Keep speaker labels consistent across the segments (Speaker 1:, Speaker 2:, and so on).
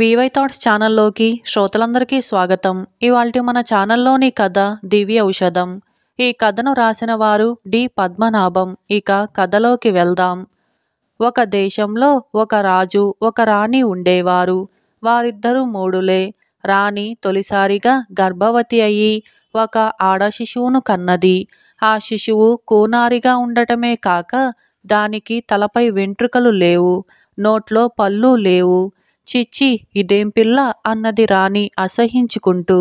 Speaker 1: VY thoughts ఛానల్లోకి శ్రోతలందరికీ స్వాగతం ఇవాళ మన ఛానల్లోని కథ దివ్య ఔషధం ఈ కథను రాసిన వారు డి పద్మనాభం ఇక కథలోకి వెళ్దాం ఒక దేశంలో ఒక రాజు ఒక రాణి ఉండేవారు వారిద్దరూ మూడులే రాణి తొలిసారిగా గర్భవతి అయ్యి ఒక ఆడ శిశువును కన్నది ఆ శిశువు కూనారిగా ఉండటమే కాక దానికి తలపై వెంట్రుకలు లేవు నోట్లో పళ్ళు లేవు చిచ్చి ఇదేం పిల్ల అన్నది రాణి అసహించుకుంటూ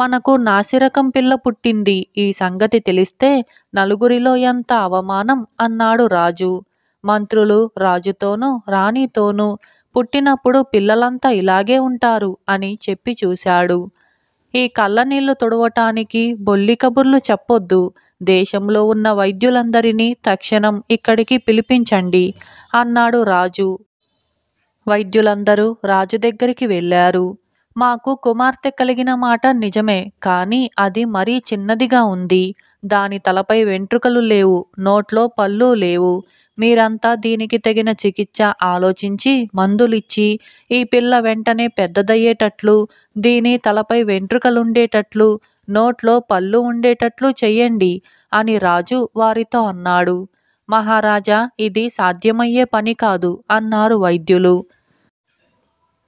Speaker 1: మనకు నాసిరకం పిల్ల పుట్టింది ఈ సంగతి తెలిస్తే నలుగురిలో ఎంత అవమానం అన్నాడు రాజు మంత్రులు రాజుతోనూ రాణితోనూ పుట్టినప్పుడు పిల్లలంతా ఇలాగే ఉంటారు అని చెప్పి చూశాడు ఈ కళ్ళనీళ్లు తుడవటానికి బొల్లి కబుర్లు చెప్పొద్దు దేశంలో ఉన్న వైద్యులందరినీ తక్షణం ఇక్కడికి పిలిపించండి అన్నాడు రాజు వైద్యులందరూ రాజు దగ్గరికి వెళ్ళారు మాకు కుమార్తె కలిగిన మాట నిజమే కానీ అది మరీ చిన్నదిగా ఉంది దాని తలపై వెంట్రుకలు లేవు నోట్లో పళ్ళు లేవు మీరంతా దీనికి తగిన చికిత్స ఆలోచించి మందులిచ్చి ఈ పిల్ల వెంటనే పెద్దదయ్యేటట్లు దీని తలపై వెంట్రుకలుండేటట్లు నోట్లో పళ్ళు ఉండేటట్లు చెయ్యండి అని రాజు వారితో అన్నాడు మహారాజా ఇది సాధ్యమయ్యే పని కాదు అన్నారు వైద్యులు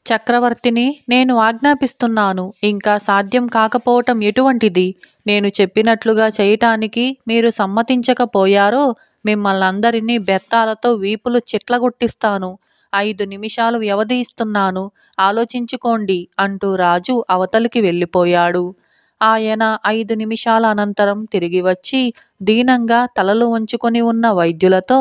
Speaker 1: చక్రవర్తిని నేను ఆజ్ఞాపిస్తున్నాను ఇంకా సాధ్యం కాకపోవటం ఎటువంటిది నేను చెప్పినట్లుగా చేయటానికి మీరు సమ్మతించకపోయారో మిమ్మల్నందరినీ బెత్తాలతో వీపులు చిట్లగొట్టిస్తాను ఐదు నిమిషాలు వ్యవధి ఇస్తున్నాను ఆలోచించుకోండి అంటూ రాజు అవతలికి వెళ్ళిపోయాడు ఆయన ఐదు నిమిషాల అనంతరం తిరిగి వచ్చి దీనంగా తలలు వంచుకొని ఉన్న వైద్యులతో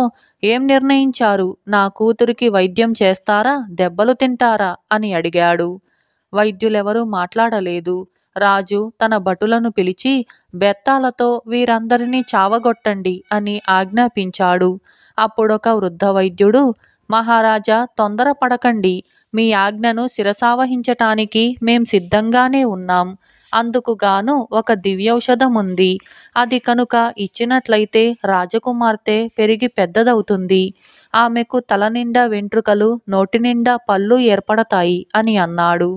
Speaker 1: ఏం నిర్ణయించారు నా కూతురికి వైద్యం చేస్తారా దెబ్బలు తింటారా అని అడిగాడు వైద్యులెవరూ మాట్లాడలేదు రాజు తన భటులను పిలిచి బెత్తాలతో వీరందరినీ చావగొట్టండి అని ఆజ్ఞాపించాడు అప్పుడొక వృద్ధ వైద్యుడు మహారాజా తొందరపడకండి మీ ఆజ్ఞను శిరసావహించటానికి మేం సిద్ధంగానే ఉన్నాం అందుకుగాను ఒక దివ్యౌషధం ఉంది అది కనుక ఇచ్చినట్లయితే రాజకుమార్తె పెరిగి పెద్దదవుతుంది ఆమెకు తలనిండా వెంట్రుకలు నోటినిండా పళ్ళు ఏర్పడతాయి అని అన్నాడు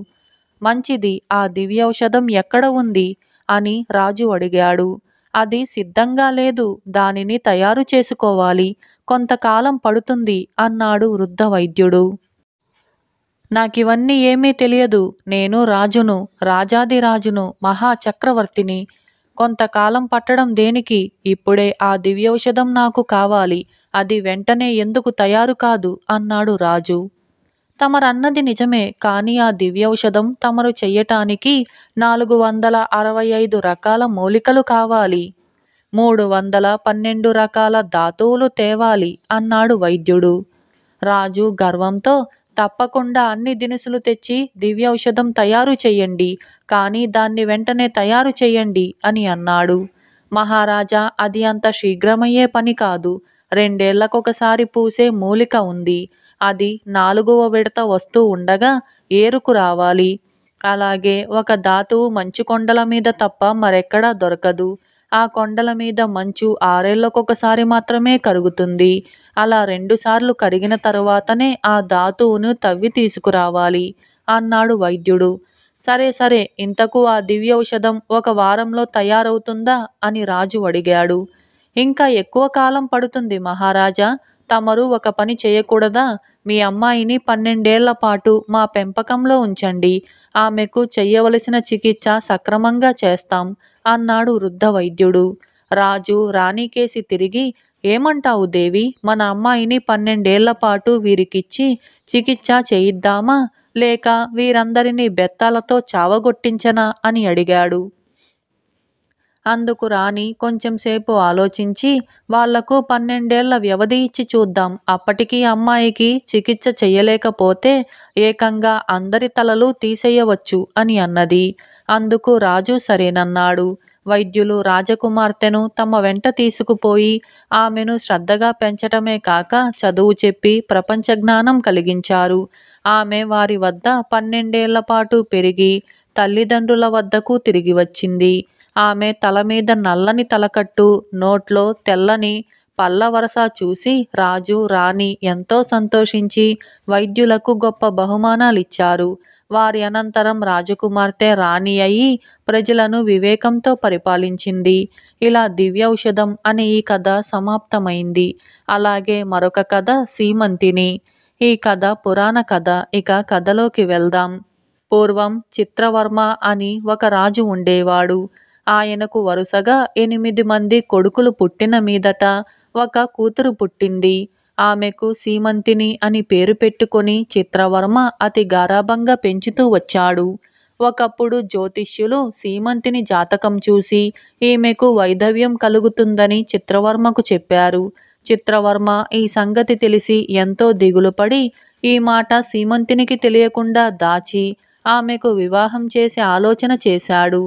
Speaker 1: మంచిది ఆ దివ్యౌషధం ఎక్కడ ఉంది అని రాజు అడిగాడు అది సిద్ధంగా లేదు దానిని తయారు చేసుకోవాలి కొంతకాలం పడుతుంది అన్నాడు వృద్ధ వైద్యుడు నాకివన్నీ ఏమీ తెలియదు నేను రాజును రాజాదిరాజును మహాచక్రవర్తిని కొంతకాలం పట్టడం దేనికి ఇప్పుడే ఆ దివ్యౌషధం నాకు కావాలి అది వెంటనే ఎందుకు తయారు కాదు అన్నాడు రాజు తమరన్నది నిజమే కానీ ఆ దివ్యౌషధం తమరు చెయ్యటానికి నాలుగు వందల అరవై ఐదు రకాల మూలికలు కావాలి మూడు వందల పన్నెండు రకాల ధాతువులు తేవాలి అన్నాడు వైద్యుడు రాజు గర్వంతో తప్పకుండా అన్ని దినుసులు తెచ్చి దివ్యౌషధం తయారు చేయండి కానీ దాన్ని వెంటనే తయారు చేయండి అని అన్నాడు మహారాజా అది అంత శీఘ్రమయ్యే పని కాదు రెండేళ్లకొకసారి పూసే మూలిక ఉంది అది నాలుగవ విడత వస్తూ ఉండగా ఏరుకు రావాలి అలాగే ఒక ధాతువు మంచు కొండల మీద తప్ప మరెక్కడా దొరకదు ఆ కొండల మీద మంచు ఆరేళ్ళకొకసారి మాత్రమే కరుగుతుంది అలా రెండుసార్లు కరిగిన తరువాతనే ఆ ధాతువును తవ్వి తీసుకురావాలి అన్నాడు వైద్యుడు సరే సరే ఇంతకు ఆ దివ్య ఔషధం ఒక వారంలో తయారవుతుందా అని రాజు అడిగాడు ఇంకా ఎక్కువ కాలం పడుతుంది మహారాజా తమరు ఒక పని చేయకూడదా మీ అమ్మాయిని పన్నెండేళ్ల పాటు మా పెంపకంలో ఉంచండి ఆమెకు చెయ్యవలసిన చికిత్స సక్రమంగా చేస్తాం అన్నాడు వృద్ధ వైద్యుడు రాజు రాణికేసి తిరిగి ఏమంటావు దేవి మన అమ్మాయిని పన్నెండేళ్ల పాటు వీరికిచ్చి చికిత్స చేయిద్దామా లేక వీరందరినీ బెత్తాలతో చావగొట్టించనా అని అడిగాడు అందుకు రాణి కొంచెంసేపు ఆలోచించి వాళ్లకు పన్నెండేళ్ల వ్యవధి ఇచ్చి చూద్దాం అప్పటికీ అమ్మాయికి చికిత్స చేయలేకపోతే ఏకంగా అందరి తలలు తీసేయవచ్చు అని అన్నది అందుకు రాజు సరేనన్నాడు వైద్యులు రాజకుమార్తెను తమ వెంట తీసుకుపోయి ఆమెను శ్రద్ధగా పెంచటమే కాక చదువు చెప్పి ప్రపంచ జ్ఞానం కలిగించారు ఆమె వారి వద్ద పన్నెండేళ్ల పాటు పెరిగి తల్లిదండ్రుల వద్దకు తిరిగి వచ్చింది ఆమె తల మీద నల్లని తలకట్టు నోట్లో తెల్లని పల్లవరస చూసి రాజు రాణి ఎంతో సంతోషించి వైద్యులకు గొప్ప బహుమానాలిచ్చారు వారి అనంతరం రాజకుమార్తె రాణి అయి ప్రజలను వివేకంతో పరిపాలించింది ఇలా దివ్యౌషధం అనే ఈ కథ సమాప్తమైంది అలాగే మరొక కథ సీమంతిని ఈ కథ పురాణ కథ ఇక కథలోకి వెళ్దాం పూర్వం చిత్రవర్మ అని ఒక రాజు ఉండేవాడు ఆయనకు వరుసగా ఎనిమిది మంది కొడుకులు పుట్టిన మీదట ఒక కూతురు పుట్టింది ఆమెకు సీమంతిని అని పేరు పెట్టుకొని చిత్రవర్మ అతి గారాభంగా పెంచుతూ వచ్చాడు ఒకప్పుడు జ్యోతిష్యులు సీమంతిని జాతకం చూసి ఈమెకు వైధవ్యం కలుగుతుందని చిత్రవర్మకు చెప్పారు చిత్రవర్మ ఈ సంగతి తెలిసి ఎంతో దిగులుపడి ఈ మాట సీమంతినికి తెలియకుండా దాచి ఆమెకు వివాహం చేసే ఆలోచన చేశాడు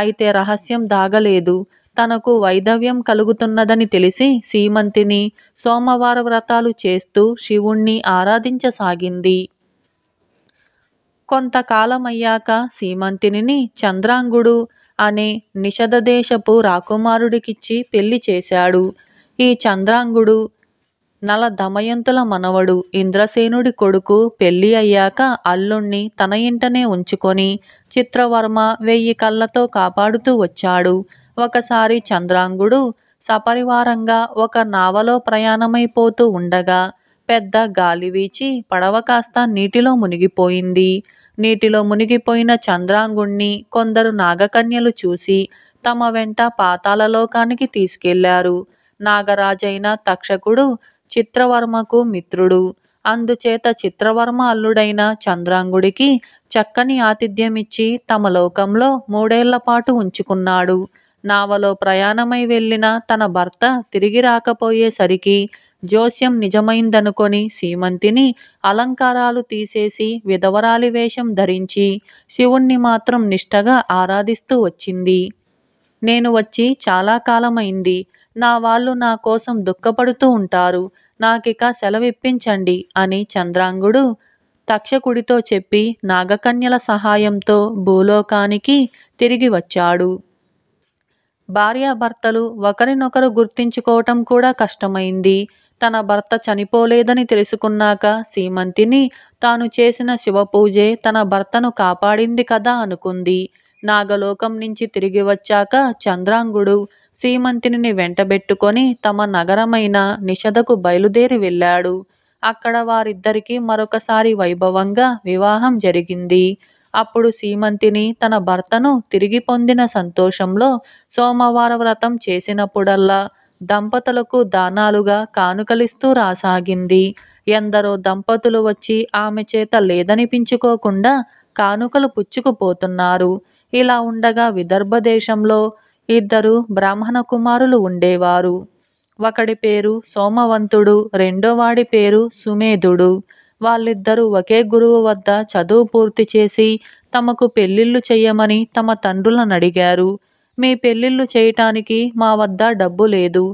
Speaker 1: అయితే రహస్యం దాగలేదు తనకు వైధవ్యం కలుగుతున్నదని తెలిసి సీమంతిని సోమవార వ్రతాలు చేస్తూ శివుణ్ణి ఆరాధించసాగింది కొంతకాలమయ్యాక సీమంతిని చంద్రాంగుడు అనే నిషదదేశపు రాకుమారుడికిచ్చి పెళ్లి చేశాడు ఈ చంద్రాంగుడు నల దమయంతుల మనవడు ఇంద్రసేనుడి కొడుకు పెళ్లి అయ్యాక అల్లుణ్ణి తన ఇంటనే ఉంచుకొని చిత్రవర్మ వెయ్యి కళ్ళతో కాపాడుతూ వచ్చాడు ఒకసారి చంద్రాంగుడు సపరివారంగా ఒక నావలో ప్రయాణమైపోతూ ఉండగా పెద్ద గాలి వీచి పడవ కాస్త నీటిలో మునిగిపోయింది నీటిలో మునిగిపోయిన చంద్రాంగుణ్ణి కొందరు నాగకన్యలు చూసి తమ వెంట పాతాళలోకానికి తీసుకెళ్లారు నాగరాజైన తక్షకుడు చిత్రవర్మకు మిత్రుడు అందుచేత చిత్రవర్మ అల్లుడైన చంద్రాంగుడికి చక్కని ఆతిథ్యమిచ్చి తమ లోకంలో మూడేళ్లపాటు పాటు ఉంచుకున్నాడు నావలో ప్రయాణమై వెళ్ళిన తన భర్త తిరిగి రాకపోయేసరికి జోస్యం నిజమైందనుకొని సీమంతిని అలంకారాలు తీసేసి విధవరాలి వేషం ధరించి శివుణ్ణి మాత్రం నిష్టగా ఆరాధిస్తూ వచ్చింది నేను వచ్చి చాలా కాలమైంది నా వాళ్ళు నా కోసం దుఃఖపడుతూ ఉంటారు నాకిక సెలవిప్పించండి అని చంద్రాంగుడు తక్షకుడితో చెప్పి నాగకన్యల సహాయంతో భూలోకానికి తిరిగి వచ్చాడు భార్యాభర్తలు ఒకరినొకరు గుర్తించుకోవటం కూడా కష్టమైంది తన భర్త చనిపోలేదని తెలుసుకున్నాక సీమంతిని తాను చేసిన శివపూజే తన భర్తను కాపాడింది కదా అనుకుంది నాగలోకం నుంచి తిరిగి వచ్చాక చంద్రాంగుడు సీమంతిని వెంటబెట్టుకొని తమ నగరమైన నిషధకు బయలుదేరి వెళ్ళాడు అక్కడ వారిద్దరికీ మరొకసారి వైభవంగా వివాహం జరిగింది అప్పుడు సీమంతిని తన భర్తను తిరిగి పొందిన సంతోషంలో సోమవార వ్రతం చేసినప్పుడల్లా దంపతులకు దానాలుగా కానుకలిస్తూ రాసాగింది ఎందరో దంపతులు వచ్చి ఆమె చేత లేదనిపించుకోకుండా కానుకలు పుచ్చుకుపోతున్నారు ఇలా ఉండగా విదర్భ దేశంలో ఇద్దరు బ్రాహ్మణ కుమారులు ఉండేవారు ఒకడి పేరు సోమవంతుడు రెండోవాడి పేరు సుమేధుడు వాళ్ళిద్దరూ ఒకే గురువు వద్ద చదువు పూర్తి చేసి తమకు పెళ్లిళ్ళు చేయమని తమ తండ్రులను అడిగారు మీ పెళ్లిళ్ళు చేయటానికి మా వద్ద డబ్బు లేదు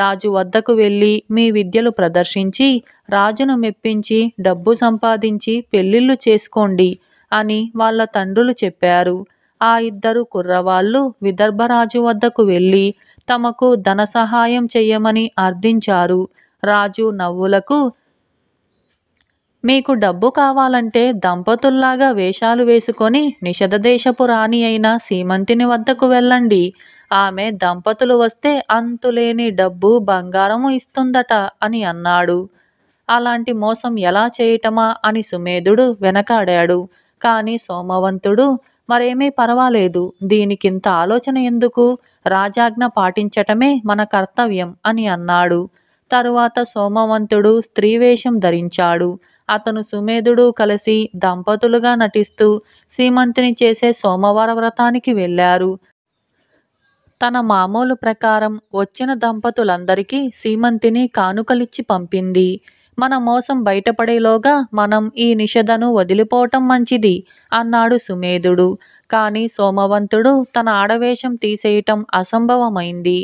Speaker 1: రాజు వద్దకు వెళ్ళి మీ విద్యలు ప్రదర్శించి రాజును మెప్పించి డబ్బు సంపాదించి పెళ్లిళ్ళు చేసుకోండి అని వాళ్ళ తండ్రులు చెప్పారు ఆ ఇద్దరు కుర్రవాళ్ళు విదర్భరాజు వద్దకు వెళ్ళి తమకు ధన సహాయం చెయ్యమని అర్థించారు రాజు నవ్వులకు మీకు డబ్బు కావాలంటే దంపతుల్లాగా వేషాలు వేసుకొని నిషధదేశపు రాణి అయిన సీమంతిని వద్దకు వెళ్ళండి ఆమె దంపతులు వస్తే అంతులేని డబ్బు బంగారము ఇస్తుందట అని అన్నాడు అలాంటి మోసం ఎలా చేయటమా అని సుమేధుడు వెనకాడాడు కానీ సోమవంతుడు మరేమీ పర్వాలేదు దీనికింత ఆలోచన ఎందుకు రాజాజ్ఞ పాటించటమే మన కర్తవ్యం అని అన్నాడు తరువాత సోమవంతుడు స్త్రీవేషం ధరించాడు అతను సుమేధుడు కలిసి దంపతులుగా నటిస్తూ శ్రీమంతిని చేసే సోమవార వ్రతానికి వెళ్ళారు తన మామూలు ప్రకారం వచ్చిన దంపతులందరికీ శ్రీమంతిని కానుకలిచ్చి పంపింది మన మోసం బయటపడేలోగా మనం ఈ నిషధను వదిలిపోవటం మంచిది అన్నాడు సుమేధుడు కానీ సోమవంతుడు తన ఆడవేషం తీసేయటం అసంభవమైంది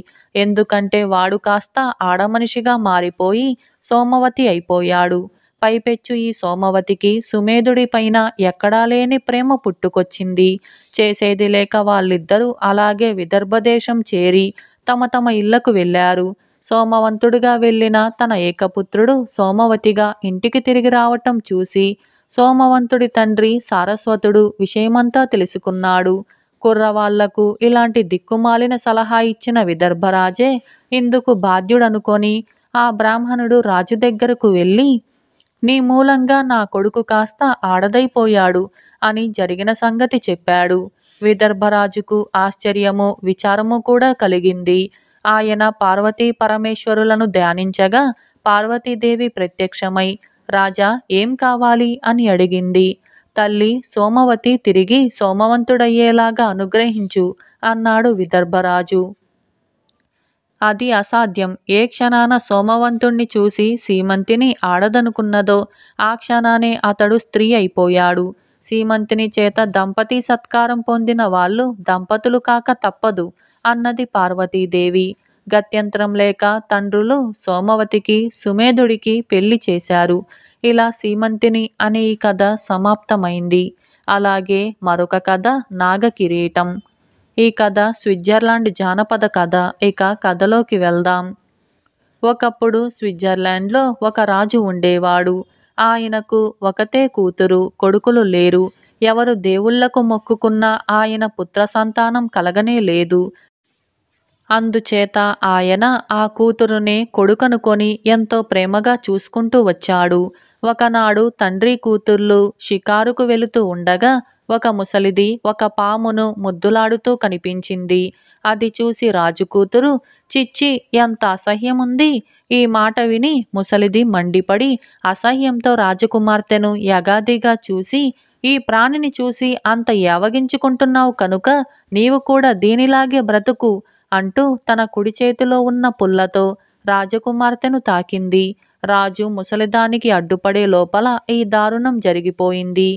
Speaker 1: ఎందుకంటే వాడు కాస్త ఆడమనిషిగా మారిపోయి సోమవతి అయిపోయాడు పైపెచ్చు ఈ సోమవతికి సుమేధుడి పైన ఎక్కడా లేని ప్రేమ పుట్టుకొచ్చింది చేసేది లేక వాళ్ళిద్దరూ అలాగే విదర్భదేశం చేరి తమ తమ ఇళ్లకు వెళ్ళారు సోమవంతుడిగా వెళ్ళిన తన ఏకపుత్రుడు సోమవతిగా ఇంటికి తిరిగి రావటం చూసి సోమవంతుడి తండ్రి సారస్వతుడు విషయమంతా తెలుసుకున్నాడు కుర్రవాళ్లకు ఇలాంటి దిక్కుమాలిన సలహా ఇచ్చిన విదర్భరాజే ఇందుకు బాధ్యుడనుకొని ఆ బ్రాహ్మణుడు రాజు దగ్గరకు వెళ్ళి నీ మూలంగా నా కొడుకు కాస్త ఆడదైపోయాడు అని జరిగిన సంగతి చెప్పాడు విదర్భరాజుకు ఆశ్చర్యము విచారము కూడా కలిగింది ఆయన పార్వతీ పరమేశ్వరులను ధ్యానించగా పార్వతీదేవి ప్రత్యక్షమై రాజా ఏం కావాలి అని అడిగింది తల్లి సోమవతి తిరిగి సోమవంతుడయ్యేలాగా అనుగ్రహించు అన్నాడు విదర్భరాజు అది అసాధ్యం ఏ క్షణాన సోమవంతుణ్ణి చూసి సీమంతిని ఆడదనుకున్నదో ఆ క్షణానే అతడు స్త్రీ అయిపోయాడు సీమంతిని చేత దంపతి సత్కారం పొందిన వాళ్ళు దంపతులు కాక తప్పదు అన్నది పార్వతీదేవి గత్యంతరం లేక తండ్రులు సోమవతికి సుమేధుడికి పెళ్లి చేశారు ఇలా సీమంతిని అనే ఈ కథ సమాప్తమైంది అలాగే మరొక కథ నాగకిరీటం ఈ కథ స్విట్జర్లాండ్ జానపద కథ ఇక కథలోకి వెళ్దాం ఒకప్పుడు స్విట్జర్లాండ్లో ఒక రాజు ఉండేవాడు ఆయనకు ఒకతే కూతురు కొడుకులు లేరు ఎవరు దేవుళ్లకు మొక్కుకున్న ఆయన పుత్ర సంతానం కలగనే లేదు అందుచేత ఆయన ఆ కూతురునే కొడుకనుకొని ఎంతో ప్రేమగా చూసుకుంటూ వచ్చాడు ఒకనాడు తండ్రి కూతుర్లు షికారుకు వెళుతూ ఉండగా ఒక ముసలిది ఒక పామును ముద్దులాడుతూ కనిపించింది అది చూసి రాజు కూతురు చిచ్చి ఎంత అసహ్యముంది ఈ మాట విని ముసలిది మండిపడి అసహ్యంతో రాజకుమార్తెను యగాదిగా చూసి ఈ ప్రాణిని చూసి అంత యావగించుకుంటున్నావు కనుక నీవు కూడా దీనిలాగే బ్రతుకు అంటూ తన కుడి చేతిలో ఉన్న పుల్లతో రాజకుమార్తెను తాకింది రాజు ముసలిదానికి అడ్డుపడే లోపల ఈ దారుణం జరిగిపోయింది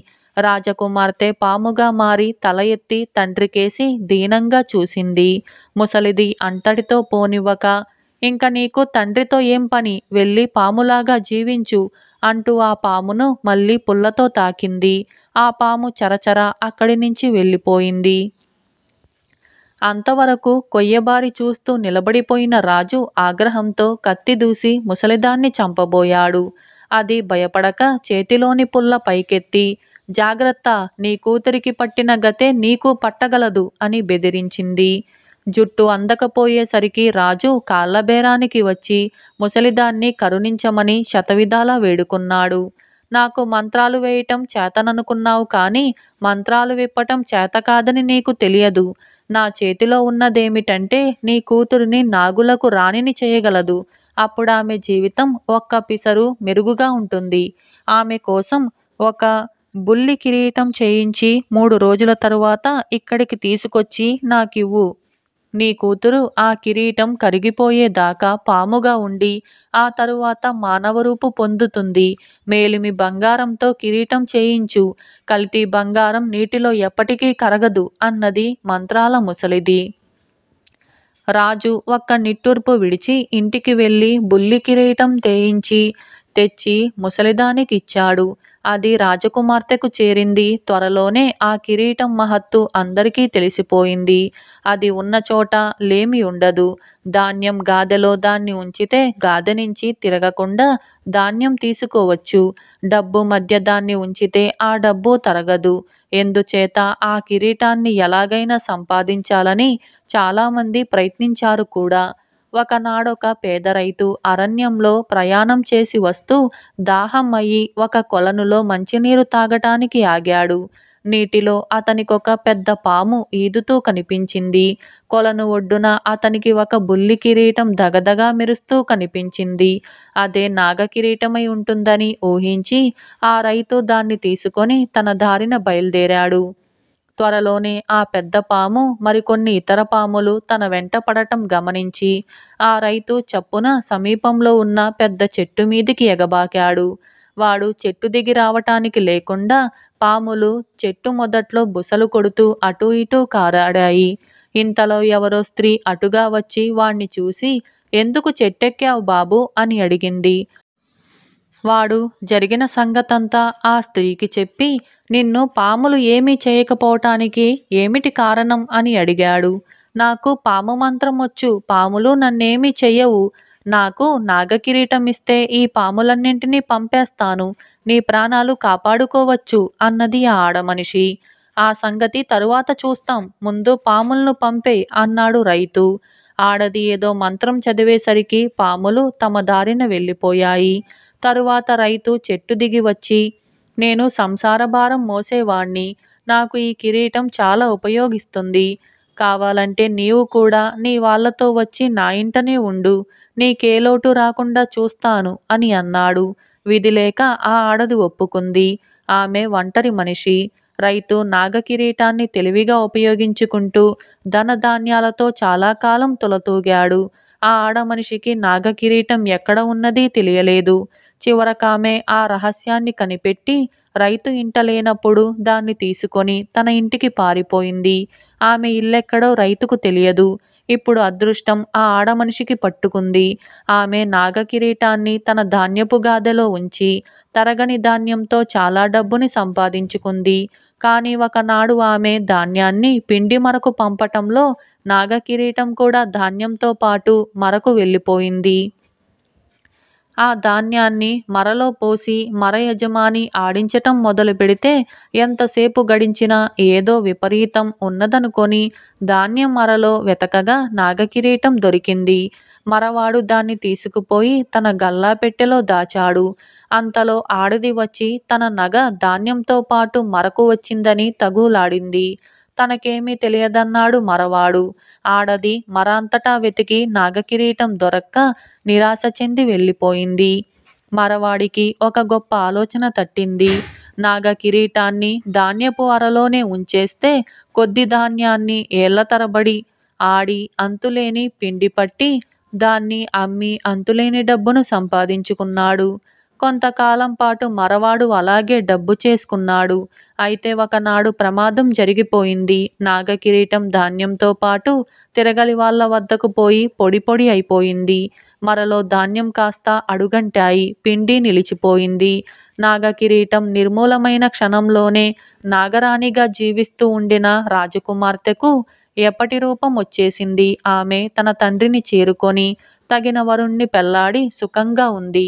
Speaker 1: రాజకుమార్తె పాముగా మారి తల ఎత్తి తండ్రికేసి దీనంగా చూసింది ముసలిది అంతటితో పోనివ్వక ఇంక నీకు తండ్రితో ఏం పని వెళ్ళి పాములాగా జీవించు అంటూ ఆ పామును మళ్ళీ పుల్లతో తాకింది ఆ పాము చరచర అక్కడి నుంచి వెళ్ళిపోయింది అంతవరకు కొయ్యబారి చూస్తూ నిలబడిపోయిన రాజు ఆగ్రహంతో కత్తి దూసి ముసలిదాన్ని చంపబోయాడు అది భయపడక చేతిలోని పుల్ల పైకెత్తి జాగ్రత్త నీ కూతురికి పట్టిన గతే నీకు పట్టగలదు అని బెదిరించింది జుట్టు అందకపోయేసరికి రాజు కాళ్ళబేరానికి వచ్చి ముసలిదాన్ని కరుణించమని శతవిధాలా వేడుకున్నాడు నాకు మంత్రాలు వేయటం చేతననుకున్నావు కానీ మంత్రాలు విప్పటం చేత కాదని నీకు తెలియదు నా చేతిలో ఉన్నదేమిటంటే నీ కూతురిని నాగులకు రాణిని చేయగలదు అప్పుడు ఆమె జీవితం ఒక్క పిసరు మెరుగుగా ఉంటుంది ఆమె కోసం ఒక బుల్లి కిరీటం చేయించి మూడు రోజుల తరువాత ఇక్కడికి తీసుకొచ్చి నాకివ్వు నీ కూతురు ఆ కిరీటం కరిగిపోయేదాకా పాముగా ఉండి ఆ తరువాత మానవరూపు పొందుతుంది మేలిమి బంగారంతో కిరీటం చేయించు కల్తీ బంగారం నీటిలో ఎప్పటికీ కరగదు అన్నది మంత్రాల ముసలిది రాజు ఒక్క నిట్టూర్పు విడిచి ఇంటికి వెళ్ళి బుల్లి కిరీటం తేయించి తెచ్చి ముసలిదానికిచ్చాడు అది రాజకుమార్తెకు చేరింది త్వరలోనే ఆ కిరీటం మహత్తు అందరికీ తెలిసిపోయింది అది ఉన్న చోట లేమి ఉండదు ధాన్యం గాదెలో దాన్ని ఉంచితే గాదె నుంచి తిరగకుండా ధాన్యం తీసుకోవచ్చు డబ్బు మధ్య దాన్ని ఉంచితే ఆ డబ్బు తరగదు ఎందుచేత ఆ కిరీటాన్ని ఎలాగైనా సంపాదించాలని చాలామంది ప్రయత్నించారు కూడా ఒకనాడొక పేద రైతు అరణ్యంలో ప్రయాణం చేసి వస్తూ దాహం అయి ఒక కొలనులో మంచినీరు తాగటానికి ఆగాడు నీటిలో అతనికొక పెద్ద పాము ఈదుతూ కనిపించింది కొలను ఒడ్డున అతనికి ఒక బుల్లి కిరీటం దగదగా మెరుస్తూ కనిపించింది అదే నాగకిరీటమై ఉంటుందని ఊహించి ఆ రైతు దాన్ని తీసుకొని తన దారిన బయలుదేరాడు త్వరలోనే ఆ పెద్ద పాము మరికొన్ని ఇతర పాములు తన వెంట పడటం గమనించి ఆ రైతు చప్పున సమీపంలో ఉన్న పెద్ద చెట్టు మీదికి ఎగబాకాడు వాడు చెట్టు దిగి రావటానికి లేకుండా పాములు చెట్టు మొదట్లో బుసలు కొడుతూ అటూ ఇటూ కారాడాయి ఇంతలో ఎవరో స్త్రీ అటుగా వచ్చి వాణ్ణి చూసి ఎందుకు చెట్టెక్కావు బాబు అని అడిగింది వాడు జరిగిన సంగతంతా ఆ స్త్రీకి చెప్పి నిన్ను పాములు ఏమీ చేయకపోవటానికి ఏమిటి కారణం అని అడిగాడు నాకు పాము మంత్రం వచ్చు పాములు నన్నేమీ చెయ్యవు నాకు నాగకిరీటం ఇస్తే ఈ పాములన్నింటినీ పంపేస్తాను నీ ప్రాణాలు కాపాడుకోవచ్చు అన్నది ఆ ఆడమనిషి ఆ సంగతి తరువాత చూస్తాం ముందు పాములను పంపే అన్నాడు రైతు ఆడది ఏదో మంత్రం చదివేసరికి పాములు తమ దారిన వెళ్ళిపోయాయి తరువాత రైతు చెట్టు దిగి వచ్చి నేను సంసార భారం మోసేవాణ్ణి నాకు ఈ కిరీటం చాలా ఉపయోగిస్తుంది కావాలంటే నీవు కూడా నీ వాళ్లతో వచ్చి నా ఇంటనే ఉండు నీకేలోటు రాకుండా చూస్తాను అని అన్నాడు విధిలేక ఆ ఆడది ఒప్పుకుంది ఆమె ఒంటరి మనిషి రైతు నాగకిరీటాన్ని తెలివిగా ఉపయోగించుకుంటూ ధనధాన్యాలతో చాలా కాలం తులతూగాడు ఆ ఆడ మనిషికి నాగకిరీటం ఎక్కడ ఉన్నదీ తెలియలేదు చివరకామె ఆ రహస్యాన్ని కనిపెట్టి రైతు ఇంట లేనప్పుడు దాన్ని తీసుకొని తన ఇంటికి పారిపోయింది ఆమె ఇల్లెక్కడో రైతుకు తెలియదు ఇప్పుడు అదృష్టం ఆ ఆడమనిషికి పట్టుకుంది ఆమె నాగకిరీటాన్ని తన ధాన్యపు గాదెలో ఉంచి తరగని ధాన్యంతో చాలా డబ్బుని సంపాదించుకుంది కానీ ఒకనాడు ఆమె ధాన్యాన్ని పిండి మరకు పంపటంలో నాగకిరీటం కూడా ధాన్యంతో పాటు మరకు వెళ్ళిపోయింది ఆ ధాన్యాన్ని మరలో పోసి మర యజమాని ఆడించటం మొదలు పెడితే ఎంతసేపు గడించినా ఏదో విపరీతం ఉన్నదనుకొని ధాన్యం మరలో వెతకగా నాగకిరీటం దొరికింది మరవాడు దాన్ని తీసుకుపోయి తన గల్లా దాచాడు అంతలో ఆడది వచ్చి తన నగ ధాన్యంతో పాటు మరకు వచ్చిందని తగులాడింది తనకేమీ తెలియదన్నాడు మరవాడు ఆడది మరంతటా వెతికి నాగకిరీటం దొరక్క నిరాశ చెంది వెళ్ళిపోయింది మరవాడికి ఒక గొప్ప ఆలోచన తట్టింది నాగ కిరీటాన్ని ధాన్యపు అరలోనే ఉంచేస్తే కొద్ది ధాన్యాన్ని ఏళ్ల తరబడి ఆడి అంతులేని పిండి పట్టి దాన్ని అమ్మి అంతులేని డబ్బును సంపాదించుకున్నాడు కొంతకాలం పాటు మరవాడు అలాగే డబ్బు చేసుకున్నాడు అయితే ఒకనాడు ప్రమాదం జరిగిపోయింది నాగకిరీటం ధాన్యంతో పాటు తిరగలి వాళ్ళ వద్దకు పోయి పొడి పొడి అయిపోయింది మరలో ధాన్యం కాస్త అడుగంటాయి పిండి నిలిచిపోయింది నాగకిరీటం నిర్మూలమైన క్షణంలోనే నాగరాణిగా జీవిస్తూ ఉండిన రాజకుమార్తెకు ఎప్పటి రూపం వచ్చేసింది ఆమె తన తండ్రిని చేరుకొని తగిన వరుణ్ణి పెళ్లాడి సుఖంగా ఉంది